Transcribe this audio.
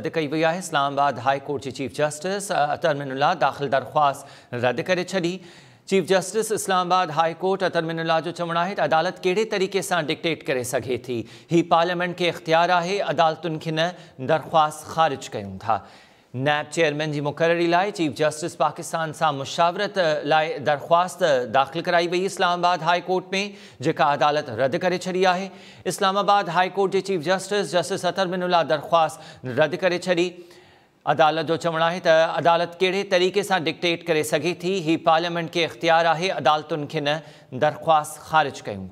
रद्द कई वही है इस्लामाबाद हाई कोर्ट जी चीफ जस्टिस अतरमिनुल्ला दाख़िल दरख़्वास्त रद्द कर छी chief justice Islamabad high court Athar Minallah जो चवण है अदालत कड़े तरीक़े से डिक्टेट कर सके थी ही पार्लियामेंट के इख्तियार है अदालतुन के न दरख़्वास्त ख़ारिज कयूं था नैब चेयरमैन जी मुकररी लाए चीफ जस्टिस पाकिस्तान से मुशावरत लाइ दरख़्वास्त दाख़िल कराई वही इस्लामाबाद हाई कोर्ट में जेका अदालत रद्द कर छी है इस्लामाबाद हाई कोर्ट के chief justice justice Athar Minallah दरख़्वास्त रद्द कर छी अदालत जो चवण है त अदालत कड़े तरीक़े से डिक्टेट करे सघे थी हि पार्लियामेंट के इख़्तियार है अदालतुन के न दरख़्वास्त ख़ारिज क्यों